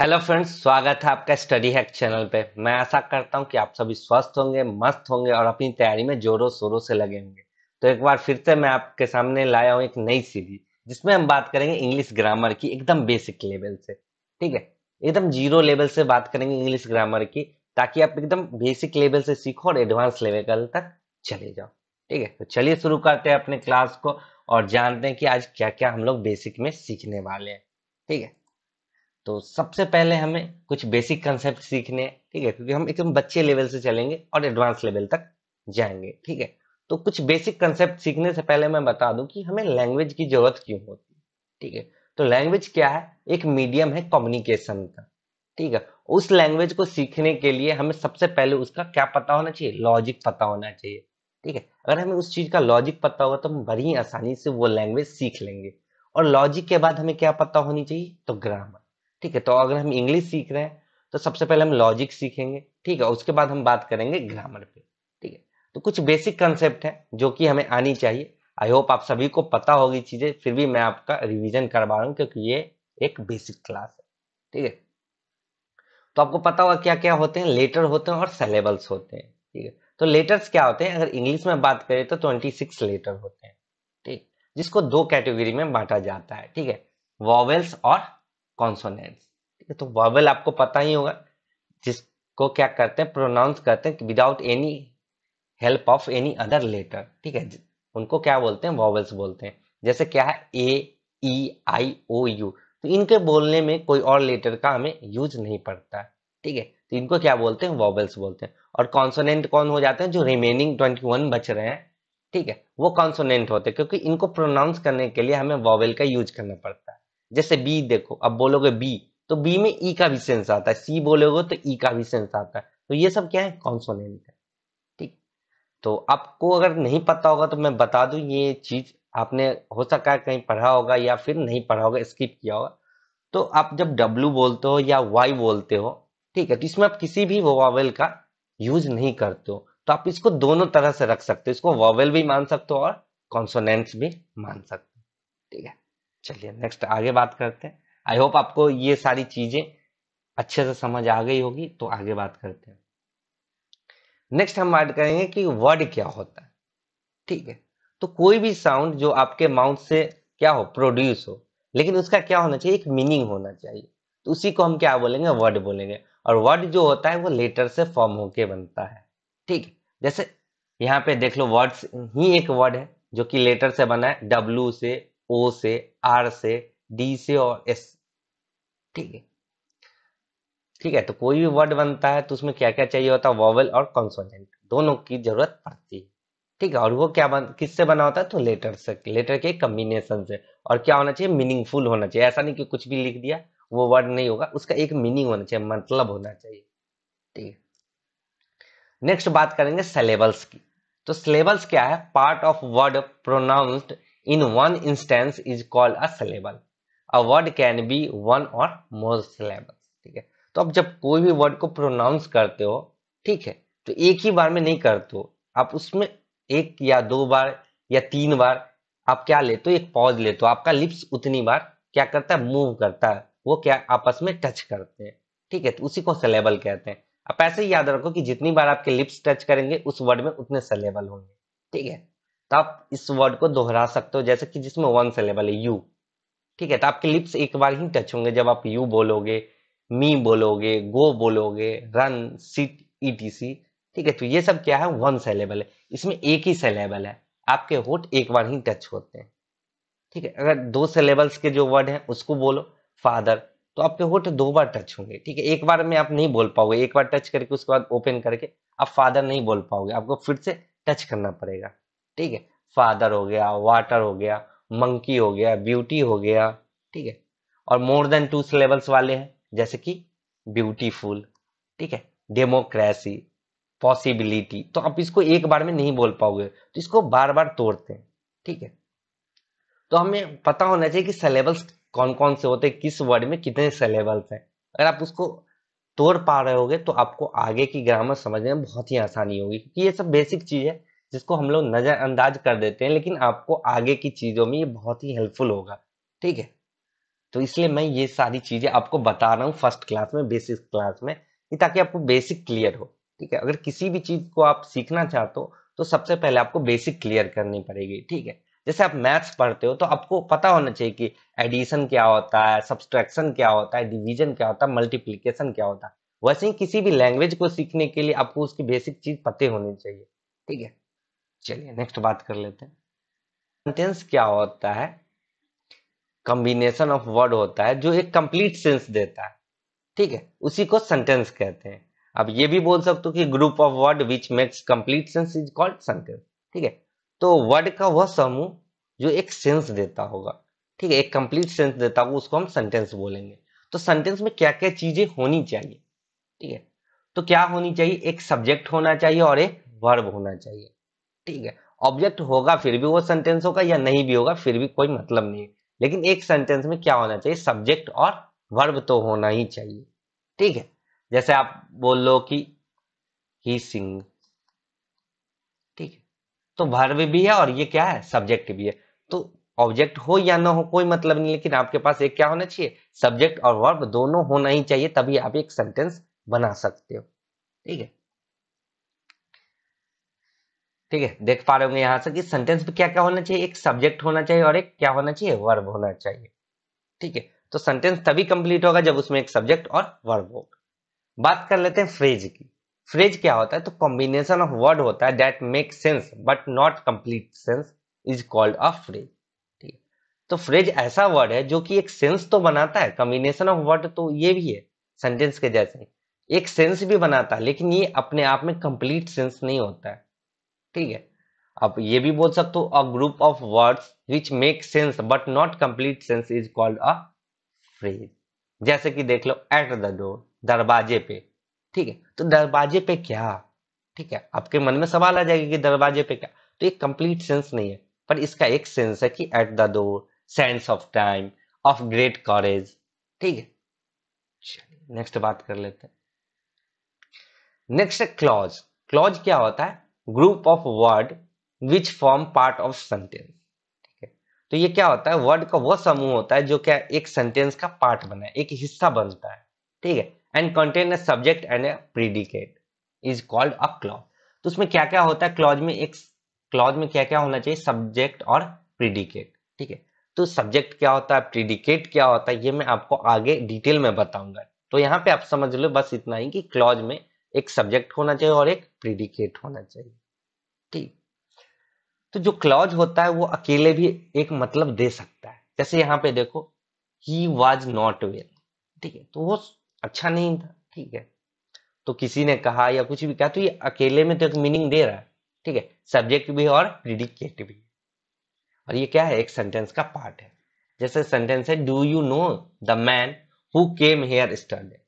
Hello friends स्वागत है आपका स्टडी हैक चैनल पे मैं आशा करता हूँ कि आप सभी स्वस्थ होंगे मस्त होंगे और अपनी तैयारी में जोरों शोरों से लगे होंगे तो एक बार फिर से मैं आपके सामने लाया हूँ एक नई सीरीज जिसमें हम बात करेंगे इंग्लिश ग्रामर की एकदम बेसिक लेवल से ठीक है एकदम जीरो लेवल से बात करेंगे इंग्लिश ग्रामर की ताकि आप एकदम बेसिक लेवल से सीखो और एडवांस लेवल तक चले जाओ ठीक है तो चलिए शुरू करते हैं अपने क्लास को और जानते हैं कि आज क्या क्या हम लोग बेसिक में सीखने वाले हैं ठीक है तो सबसे पहले हमें कुछ बेसिक कंसेप्ट सीखने हैं ठीक है क्योंकि हम एकदम बच्चे लेवल से चलेंगे और एडवांस लेवल तक जाएंगे ठीक है तो कुछ बेसिक कंसेप्ट सीखने से पहले मैं बता दूं कि हमें लैंग्वेज की जरूरत क्यों होती है ठीक है तो लैंग्वेज क्या है एक मीडियम है कम्युनिकेशन का ठीक है उस लैंग्वेज को सीखने के लिए हमें सबसे पहले उसका क्या पता होना चाहिए लॉजिक पता होना चाहिए ठीक है अगर हमें उस चीज का लॉजिक पता होगा तो हम बड़ी आसानी से वो लैंग्वेज सीख लेंगे और लॉजिक के बाद हमें क्या पता होनी चाहिए तो ग्रामर ठीक है तो अगर हम इंग्लिश सीख रहे हैं तो सबसे पहले हम लॉजिक सीखेंगे ठीक है उसके बाद हम बात करेंगे ग्रामर पे ठीक है तो कुछ बेसिक कंसेप्ट है जो कि हमें आनी चाहिए आई होप आप सभी को पता होगी चीजें फिर भी मैं आपका रिविजन करवा रहा हूँ क्योंकि ये एक बेसिक क्लास है ठीक है तो आपको पता होगा क्या क्या होते हैं लेटर होते हैं और सेलेबल्स होते हैं ठीक है तो लेटर्स क्या होते हैं अगर इंग्लिश में बात करें तो ट्वेंटी सिक्स लेटर होते हैं ठीक जिसको दो कैटेगरी में बांटा जाता है ठीक है वॉवेल्स और कॉन्सोनेंट्स ठीक है तो वॉवल आपको पता ही होगा जिसको क्या करते हैं प्रोनाउंस करते हैं without any help of any other letter ठीक है उनको क्या बोलते हैं वॉवल्स बोलते हैं जैसे क्या है ए ई आई ओ यू तो इनके बोलने में कोई और लेटर का हमें यूज नहीं पड़ता ठीक है तो इनको क्या बोलते हैं वॉवल्स बोलते हैं और कॉन्सोनेंट कौन हो जाते हैं जो रिमेनिंग ट्वेंटी वन बच रहे हैं ठीक है वो कॉन्सोनेंट होते हैं क्योंकि इनको प्रोनाउंस करने के लिए हमें वॉवल का यूज करना पड़ता है जैसे बी देखो अब बोलोगे बी तो बी में ई e का भी सेंस आता है सी बोलोगे तो ई e का भी सेंस आता है तो ये सब क्या है कॉन्सोनेंट है ठीक तो आपको अगर नहीं पता होगा तो मैं बता दू ये चीज आपने हो सका है कहीं पढ़ा होगा या फिर नहीं पढ़ा होगा स्किप किया होगा तो आप जब W बोलते हो या वाई बोलते हो ठीक है तो इसमें आप किसी भी वॉवेल का यूज नहीं करते हो तो आप इसको दोनों तरह से रख सकते हो इसको वॉवेल भी मान सकते हो और कॉन्सोनेंट्स भी मान सकते हो ठीक है चलिए नेक्स्ट आगे बात करते हैं आई होप आपको ये सारी चीजें अच्छे से समझ आ गई होगी तो आगे बात करते हैं नेक्स्ट हम बात करेंगे कि वर्ड क्या होता है ठीक है तो कोई भी साउंड जो आपके माउथ से क्या हो प्रोड्यूस हो लेकिन उसका क्या होना चाहिए एक मीनिंग होना चाहिए तो उसी को हम क्या बोलेंगे वर्ड बोलेंगे और वर्ड जो होता है वो लेटर से फॉर्म होके बनता है ठीक है जैसे यहाँ पे देख लो वर्ड्स ही एक वर्ड है जो कि लेटर से बना है डब्ल्यू से ओ से आर से डी से और एस ठीक है ठीक है तो कोई भी वर्ड बनता है तो उसमें क्या क्या चाहिए होता है वॉवल और कॉन्सोनेंट दोनों की जरूरत पड़ती है ठीक है और वो क्या बन किससे बना होता है तो लेटर से लेटर के कम्बिनेशन से और क्या होना चाहिए मीनिंगफुल होना चाहिए ऐसा नहीं कि कुछ भी लिख दिया वो वर्ड नहीं होगा उसका एक मीनिंग होना चाहिए मतलब होना चाहिए ठीक है नेक्स्ट बात करेंगे सिलेबल्स की तो सिलेबल्स क्या है part of word pronounced in one instance is called a syllable. A word can be one or more syllables. ठीक है तो आप जब कोई भी वर्ड को प्रोनाउंस करते हो ठीक है तो एक ही बार में नहीं करते हो आप उसमें एक या दो बार या तीन बार आप क्या लेते हो एक पॉज लेते हो आपका लिप्स उतनी बार क्या करता है मूव करता है वो क्या आपस में टच करते हैं ठीक है तो उसी को सलेबल कहते हैं आप ऐसे ही याद रखो कि जितनी बार आपके लिप्स टच करेंगे उस वर्ड में उतने सलेबल होंगे ठीक है तो आप इस वर्ड को दोहरा सकते हो जैसे कि जिसमें वन सिलेबल है यू ठीक है तो आपके लिप्स एक बार ही टच होंगे जब आप यू बोलोगे मी बोलोगे गो बोलोगे रन सिट ईटीसी ठीक है तो ये सब क्या है वन सेलेबल है इसमें एक ही सेलेबल है आपके होठ एक बार ही टच होते हैं ठीक है अगर दो सेलेबल्स के जो वर्ड हैं उसको बोलो फादर तो आपके होठ दो बार टच होंगे ठीक है एक बार में आप नहीं बोल पाओगे एक बार टच करके उसके बाद ओपन करके आप फादर नहीं बोल पाओगे आपको फिर से टच करना पड़ेगा ठीक है फादर हो गया वाटर हो गया मंकी हो गया ब्यूटी हो गया ठीक है और मोर देन टू सिलेबल्स वाले हैं जैसे कि ब्यूटीफुल ठीक है डेमोक्रेसी पॉसिबिलिटी तो आप इसको एक बार में नहीं बोल पाओगे तो इसको बार बार तोड़ते हैं ठीक है तो हमें पता होना चाहिए कि सिलेबल्स कौन कौन से होते हैं किस वर्ड में कितने सिलेबल्स हैं अगर आप उसको तोड़ पा रहे होगे तो आपको आगे की ग्रामर समझने में बहुत ही आसानी होगी क्योंकि ये सब बेसिक चीज है जिसको हम लोग नज़रअंदाज कर देते हैं लेकिन आपको आगे की चीज़ों में ये बहुत ही हेल्पफुल होगा ठीक है तो इसलिए मैं ये सारी चीज़ें आपको बता रहा हूँ फर्स्ट क्लास में बेसिक क्लास में ताकि आपको बेसिक क्लियर हो ठीक है अगर किसी भी चीज़ को आप सीखना चाहते हो तो सबसे पहले आपको बेसिक क्लियर करनी पड़ेगी ठीक है जैसे आप मैथ्स पढ़ते हो तो आपको पता होना चाहिए कि एडिशन क्या होता है सब्सट्रैक्शन क्या होता है डिवीजन क्या होता है मल्टीप्लीकेशन क्या होता है वैसे ही किसी भी लैंग्वेज को सीखने के लिए आपको उसकी बेसिक चीज़ पते होनी चाहिए ठीक है चलिए नेक्स्ट बात कर लेते हैं सेंटेंस क्या होता है कॉम्बिनेशन ऑफ वर्ड होता है जो एक कंप्लीट सेंस देता है ठीक है उसी को सेंटेंस कहते हैं अब ये भी बोल सकते हो कि group of word which makes complete sense is called sentence ठीक है तो वर्ड का वह समूह जो एक सेंस देता होगा ठीक है एक कंप्लीट सेंस देता होगा उसको हम सेंटेंस बोलेंगे तो सेंटेंस में क्या क्या चीजें होनी चाहिए ठीक है तो क्या होनी चाहिए एक सब्जेक्ट होना चाहिए और एक वर्ब होना चाहिए ठीक है ऑब्जेक्ट होगा फिर भी वो सेंटेंस होगा या नहीं भी होगा फिर भी कोई मतलब नहीं है लेकिन एक सेंटेंस में क्या होना चाहिए सब्जेक्ट और वर्ब तो होना ही चाहिए ठीक है जैसे आप बोल लो कि ही सिंग ठीक है तो वर्ब भी है और ये क्या है सब्जेक्ट भी है तो ऑब्जेक्ट हो या ना हो कोई मतलब नहीं लेकिन आपके पास एक क्या होना चाहिए सब्जेक्ट और वर्ब दोनों होना ही चाहिए तभी आप एक सेंटेंस बना सकते हो ठीक है ठीक है देख पा रहे होंगे यहाँ से कि सेंटेंस में क्या क्या होना चाहिए एक सब्जेक्ट होना चाहिए और एक क्या होना चाहिए वर्ब होना चाहिए ठीक है तो सेंटेंस तभी कंप्लीट होगा जब उसमें एक सब्जेक्ट और वर्ब होगा बात कर लेते हैं फ्रेज की फ्रेज क्या होता है तो कॉम्बिनेशन ऑफ वर्ड होता है that make sense but not complete sense is called a phrase ठीक है तो फ्रेज ऐसा वर्ड है जो कि एक सेंस तो बनाता है कॉम्बिनेशन ऑफ वर्ड तो ये भी है सेंटेंस के जैसे एक सेंस भी बनाता है लेकिन ये अपने आप में कंप्लीट सेंस नहीं होता है ठीक है आप ये भी बोल सकते हो a group of words which make sense but not complete sense is called a phrase जैसे कि देख लो एट द डोर दरवाजे पे ठीक है तो दरवाजे पे क्या ठीक है आपके मन में सवाल आ जाएगा कि दरवाजे पे क्या तो एक कंप्लीट सेंस नहीं है पर इसका एक सेंस है कि at the door sense of time of great courage ठीक है चलिए नेक्स्ट बात कर लेते हैं नेक्स्ट क्लॉज क्लॉज क्या होता है group of word which form part of sentence ठीक है तो ये क्या होता है वर्ड का वो समूह होता है जो क्या एक सेंटेंस का पार्ट बना है एक हिस्सा बनता है ठीक है and contain a subject and a predicate is called a clause तो उसमें क्या तो क्या होता है क्लॉज में एक क्लॉज में क्या क्या होना चाहिए सब्जेक्ट और प्रीडिकेट ठीक है तो सब्जेक्ट क्या होता है प्रीडिकेट क्या होता है ये मैं आपको आगे डिटेल में बताऊंगा तो यहाँ पे आप समझ लो बस इतना ही कि क्लॉज में एक सब्जेक्ट होना चाहिए और एक प्रीडिकेट होना चाहिए ठीक तो जो क्लॉज होता है वो अकेले भी एक मतलब दे सकता है जैसे यहाँ पे देखो ही वॉज नॉट वेल ठीक है तो वो अच्छा नहीं था ठीक है तो किसी ने कहा या कुछ भी कहा तो ये अकेले में तो एक मीनिंग दे रहा है ठीक है सब्जेक्ट भी और प्रिडिकेट भी और ये क्या है एक सेंटेंस का पार्ट है जैसे सेंटेंस है do you know the man who came here yesterday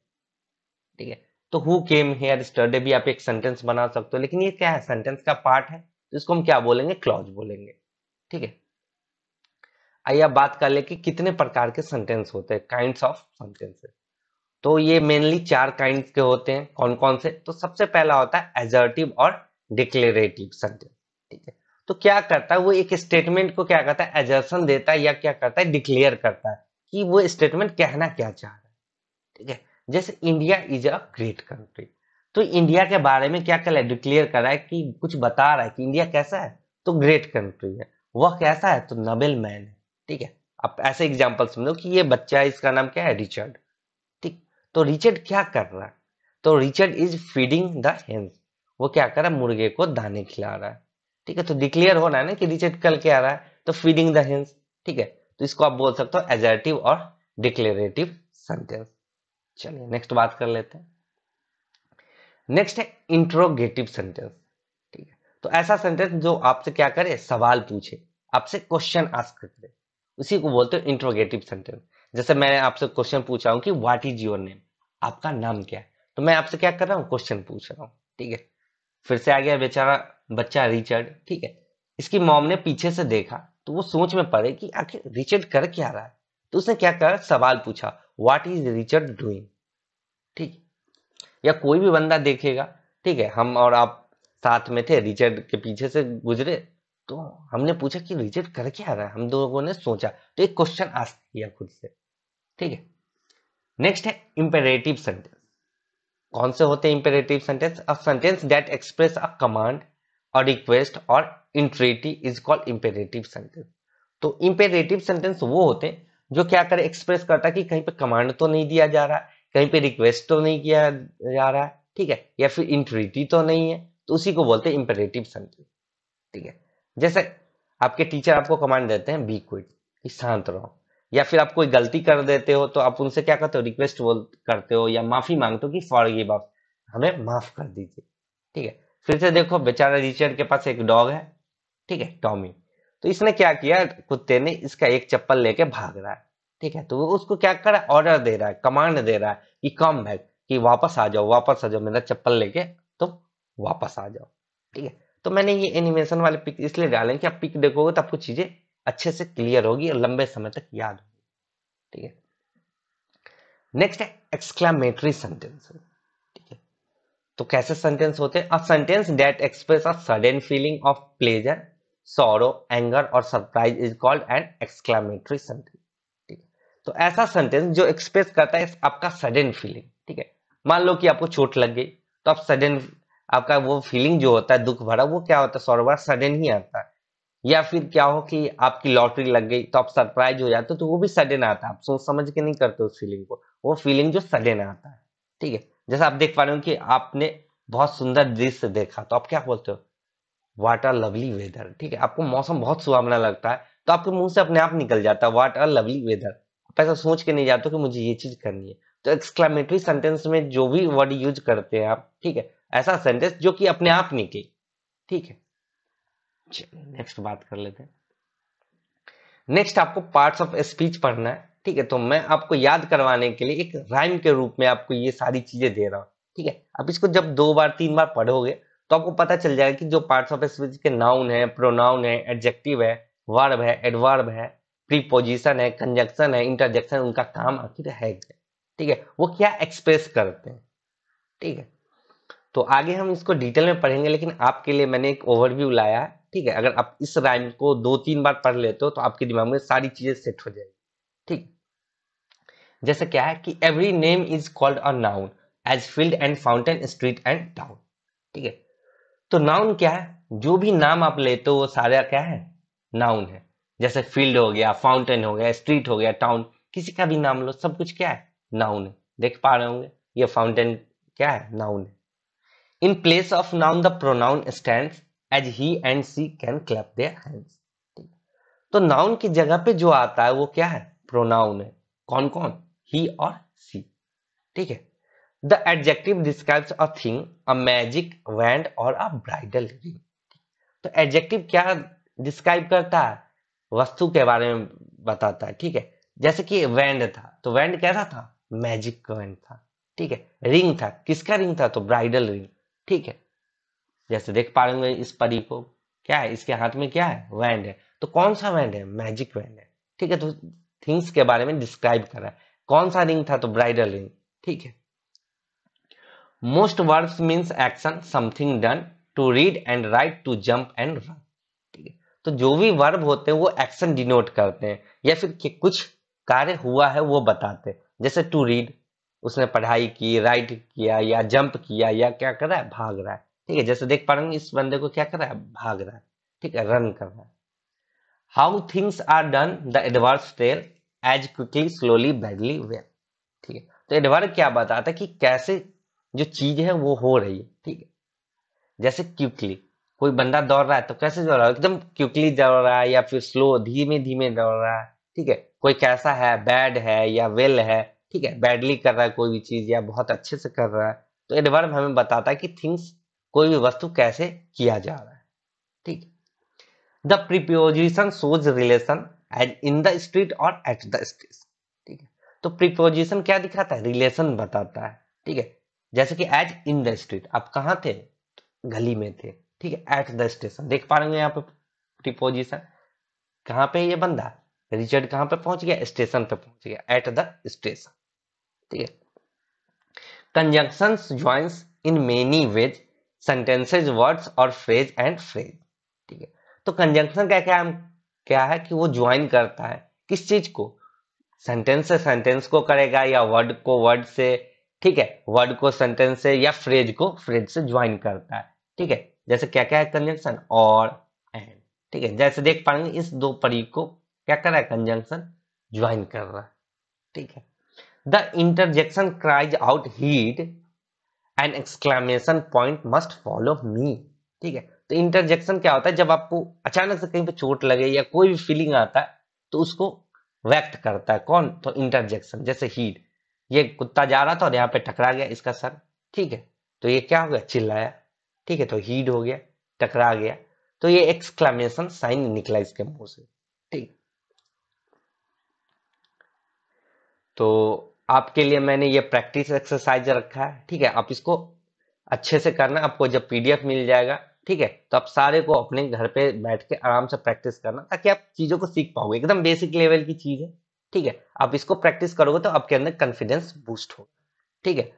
ठीक है तो हु केम हेयर स्टडे भी आप एक सेंटेंस बना सकते हो लेकिन ये क्या है सेंटेंस का पार्ट है तो इसको हम क्या बोलेंगे क्लॉज बोलेंगे ठीक है आइए आप बात कर ले कि कितने प्रकार के सेंटेंस होते हैं काइंड ऑफ सेंटेंसेस तो ये मेनली चार काइंड के होते हैं कौन कौन से तो सबसे पहला होता है एजर्टिव और डिक्लेरेटिव सेंटेंस ठीक है तो क्या करता है वो एक स्टेटमेंट को क्या करता है एजर्सन देता है या क्या करता है डिक्लेयर करता है कि वो स्टेटमेंट कहना क्या चाह रहा है ठीक है जैसे India is a great country तो इंडिया के बारे में क्या क्या डिक्लेयर कर रहा है कि कुछ बता रहा है कि इंडिया कैसा है तो ग्रेट कंट्री है वह कैसा है तो नबेल मैन है ठीक है आप ऐसे एग्जाम्पल समझो कि ये बच्चा है इसका नाम क्या है रिचर्ड ठीक तो रिचर्ड क्या कर रहा है तो Richard is feeding the hens वो क्या कर रहा है मुर्गे को दाने खिला रहा है ठीक है तो डिक्लेयर होना है ना कि रिचर्ड कल क्या आ रहा है तो फीडिंग द हेंस ठीक है तो इसको आप बोल सकते हो एजर्टिव और डिक्लेरेटिव सेंटेंस चलिए नेक्स्ट बात कर लेते हैं नेक्स्ट है इंट्रोगेटिव सेंटेंस ठीक है तो ऐसा सेंटेंस जो आपसे क्या करे सवाल पूछे आपसे क्वेश्चन आस्क करे उसी को बोलते हैं इंट्रोगेटिव सेंटेंस जैसे मैंने आपसे क्वेश्चन पूछा हूं कि व्हाट इज योर नेम आपका नाम क्या है तो मैं आपसे क्या कर रहा हूँ क्वेश्चन पूछ रहा हूँ ठीक है फिर से आ गया बेचारा बच्चा रिचर्ड ठीक है इसकी मॉम ने पीछे से देखा तो वो सोच में पड़े कि आखिर रिचर्ड कर क्या रहा है तो उसने क्या कर सवाल पूछा व्हाट इज रिचर्ड डूइंग ठीक या कोई भी बंदा देखेगा ठीक है हम और आप साथ में थे रिचर्ड के पीछे से गुजरे तो हमने पूछा कि रिचर्ड कर क्या रहा है हम लोगों ने सोचा तो एक क्वेश्चन आस्क किया खुद से ठीक है नेक्स्ट है इंपेरेटिव सेंटेंस कौन से होते हैं imperative sentence a sentence that express a command और रिक्वेस्ट और entreaty is called imperative sentence तो इंपेरेटिव सेंटेंस वो होते हैं जो क्या करे एक्सप्रेस करता है कि कहीं पे कमांड तो नहीं दिया जा रहा कहीं पे रिक्वेस्ट तो नहीं किया जा रहा है ठीक है या फिर इंट्रिटी तो नहीं है तो उसी को बोलते हैं इंपरेटिव सेंटेंस ठीक है जैसे आपके टीचर आपको कमांड देते हैं बी क्विट कि शांत रहो या फिर आप कोई गलती कर देते हो तो आप उनसे क्या करते हो रिक्वेस्ट बोल करते हो या माफी मांगते हो कि फॉर ये बाप हमें माफ कर दीजिए ठीक है फिर से देखो बेचारा रिचर्ड के पास एक डॉग है ठीक है टॉमी तो इसने क्या किया कुत्ते ने इसका एक चप्पल लेके भाग रहा है ठीक है तो वो उसको क्या कर रहा है ऑर्डर दे रहा है कमांड दे रहा है कि कम बैक कि वापस आ जाओ वापस आ जाओ मेरा चप्पल लेके तो वापस आ जाओ ठीक है तो मैंने ये एनिमेशन वाले पिक इसलिए डाले कि आप पिक देखोगे तो आपको चीजें अच्छे से क्लियर होगी और लंबे समय तक याद होगी ठीक है नेक्स्ट है एक्सक्लामेटरी सेंटेंस ठीक है तो कैसे सेंटेंस होते हैं a sentence that express a sudden feeling of pleasure sorrow anger और surprise is called an exclamatory sentence तो ऐसा सेंटेंस जो एक्सप्रेस करता है आपका सडन फीलिंग ठीक है मान लो कि आपको चोट लग गई तो आप सडन आपका वो फीलिंग जो होता है दुख भरा वो क्या होता है सौरभ सडन ही आता है या फिर क्या हो कि आपकी लॉटरी लग गई तो आप सरप्राइज हो जाते हो तो वो भी सडन आता है आप सोच समझ के नहीं करते उस फीलिंग को वो फीलिंग जो सडन आता है ठीक है जैसा आप देख पा रहे हो कि आपने बहुत सुंदर दृश्य देखा तो आप क्या बोलते हो वाट आर लवली वेदर ठीक है आपको मौसम बहुत सुहावना लगता है तो आपके मुंह से अपने आप निकल जाता है वाट आर लवली वेदर ऐसा सोच के नहीं जाते कि मुझे ये चीज करनी है तो एक्सक्लामेटरी सेंटेंस में जो भी वर्ड यूज करते हैं आप ठीक है ऐसा सेंटेंस जो कि अपने आप निकले ठीक है नेक्स्ट बात कर लेते हैं नेक्स्ट आपको पार्ट्स ऑफ स्पीच पढ़ना है ठीक है तो मैं आपको याद करवाने के लिए एक राइम के रूप में आपको ये सारी चीजें दे रहा हूँ ठीक है अब इसको जब दो बार तीन बार पढ़ोगे तो आपको पता चल जाएगा कि जो पार्ट्स ऑफ स्पीच के नाउन है प्रोनाउन है एडजेक्टिव है वर्ब है एडवर्ब है प्रीपोजिशन है कंजक्शन है इंटरजेक्शन उनका काम आखिर है ठीक है वो क्या एक्सप्रेस करते हैं ठीक है तो आगे हम इसको डिटेल में पढ़ेंगे लेकिन आपके लिए मैंने एक ओवरव्यू लाया है ठीक है अगर आप इस राइम को दो तीन बार पढ़ लेते हो तो आपके दिमाग में सारी चीजें सेट हो जाएगी ठीक जैसे क्या है कि every name is called a noun as field and fountain street and town ठीक है तो नाउन क्या है जो भी नाम आप लेते हो वो सारा क्या है नाउन है जैसे फील्ड हो गया फाउंटेन हो गया स्ट्रीट हो गया टाउन किसी का भी नाम लो सब कुछ क्या है नाउन है देख पा रहे होंगे ये फाउंटेन क्या है नाउन है in place of noun the pronoun stand as he and she can clap their hands तो नाउन की जगह पे जो आता है वो क्या है प्रोनाउन है कौन कौन ही और सी ठीक है the adjective describes a thing a magic wand और अ ब्राइडल रिंग तो एडजेक्टिव क्या डिस्क्राइब करता है वस्तु के बारे में बताता है ठीक है जैसे कि वैंड था तो वैंड कैसा था मैजिक वैंड था ठीक है रिंग था किसका रिंग था तो ब्राइडल रिंग ठीक है जैसे देख पा रहे इस परी को क्या है इसके हाथ में क्या है वैंड है तो कौन सा वैंड है मैजिक वैंड है ठीक है तो थिंग्स के बारे में डिस्क्राइब कर रहा है कौन सा रिंग था तो ब्राइडल रिंग ठीक है most verbs means action something done to read and write to jump and run तो जो भी वर्ब होते हैं वो एक्शन डिनोट करते हैं या फिर कि कुछ कार्य हुआ है वो बताते हैं जैसे टू रीड उसने पढ़ाई की राइड किया या जंप किया या क्या कर रहा है भाग रहा है ठीक है जैसे देख पा रहे इस बंदे को क्या कर रहा है भाग रहा है ठीक है रन कर रहा है how things are done the adverbs tell as quickly slowly badly well ठीक है तो एडवर्ड क्या बताता है कि कैसे जो चीज है वो हो रही है ठीक है जैसे क्विकली कोई बंदा दौड़ रहा है तो कैसे दौड़ रहा है एकदम क्विकली दौड़ रहा है या फिर स्लो धीमे धीमे दौड़ रहा है ठीक है कोई कैसा है बैड है या वेल है ठीक है बैडली कर रहा है कोई भी चीज या बहुत अच्छे से कर रहा है तो एडवर्ब हमें बताता है कि थिंग्स कोई भी वस्तु कैसे किया जा रहा है ठीक the preposition shows relation as in the street और एट द स्टेज ठीक है तो प्रिपोजिशन क्या दिखाता है रिलेशन बताता है ठीक है जैसे कि एज इन द स्ट्रीट आप कहाँ थे गली में थे ठीक है एट द स्टेशन देख पा रहे हो यहाँ पे प्रीपोजिशन कहाँ पे ये बंदा रिचर्ड कहाँ पे पहुंच गया स्टेशन पे पहुंच गया एट द स्टेशन ठीक है conjunction joins in many ways sentences words और फ्रेज एंड फ्रेज ठीक है तो कंजंक्शन क्या क्या क्या है कि वो ज्वाइन करता है किस चीज को सेंटेंस से सेंटेंस को करेगा या वर्ड को वर्ड से ठीक है वर्ड को सेंटेंस से या फ्रेज को फ्रेज से ज्वाइन करता है ठीक है जैसे क्या क्या है कंजंक्शन और एंड ठीक है जैसे देख पाएंगे इस दो परी को क्या कर रहा है कंजंक्शन ज्वाइन कर रहा है ठीक है the interjection cries out heat and exclamation point must follow me ठीक है तो इंटरजेक्शन क्या होता है जब आपको अचानक से कहीं पे चोट लगे या कोई भी फीलिंग आता है तो उसको व्यक्त करता है कौन तो इंटरजेक्शन जैसे हीट ये कुत्ता जा रहा था और यहाँ पे टकरा गया इसका सर ठीक है तो ये क्या हो गया चिल्लाया ठीक है तो हीड हो गया टकरा गया तो ये एक्सक्लामेशन साइन निकला इसके मुंह से ठीक तो आपके लिए मैंने ये प्रैक्टिस एक्सरसाइज रखा है ठीक है आप इसको अच्छे से करना आपको जब पीडीएफ मिल जाएगा ठीक है तो आप सारे को अपने घर पे बैठ के आराम से प्रैक्टिस करना ताकि आप चीजों को सीख पाओगे एकदम बेसिक लेवल की चीज है ठीक है आप इसको प्रैक्टिस करोगे तो आपके अंदर कॉन्फिडेंस बूस्ट होगा ठीक है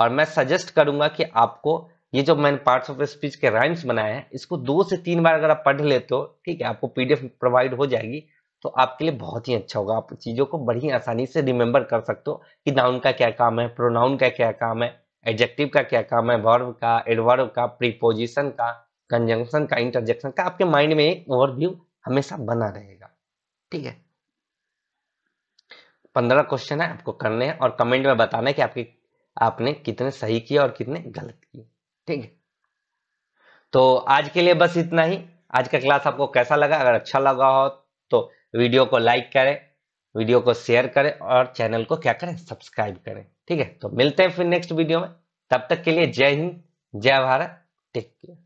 और मैं सजेस्ट करूंगा कि आपको ये जो मैंने पार्ट्स ऑफ स्पीच के राइम्स बनाए हैं इसको दो से तीन बार अगर आप पढ़ लेते हो ठीक है आपको पीडीएफ प्रोवाइड हो जाएगी तो आपके लिए बहुत ही अच्छा होगा आप चीज़ों को बड़ी आसानी से रिमेम्बर कर सकते हो कि नाउन का क्या काम है प्रोनाउन का क्या काम है एडजेक्टिव का क्या काम है वर्व का एडवर्ब का प्रीपोजिशन का कंजंक्शन का इंटरजेक्शन का आपके माइंड में एक ओवरव्यू हमेशा बना रहेगा ठीक है पंद्रह क्वेश्चन है आपको करने हैं और कमेंट में बताना है कि आपके आपने कितने सही किए और कितने गलत किए ठीक है तो आज के लिए बस इतना ही आज का क्लास आपको कैसा लगा अगर अच्छा लगा हो तो वीडियो को लाइक करें वीडियो को शेयर करें और चैनल को क्या करें सब्सक्राइब करें ठीक है तो मिलते हैं फिर नेक्स्ट वीडियो में तब तक के लिए जय हिंद जय भारत टेक केयर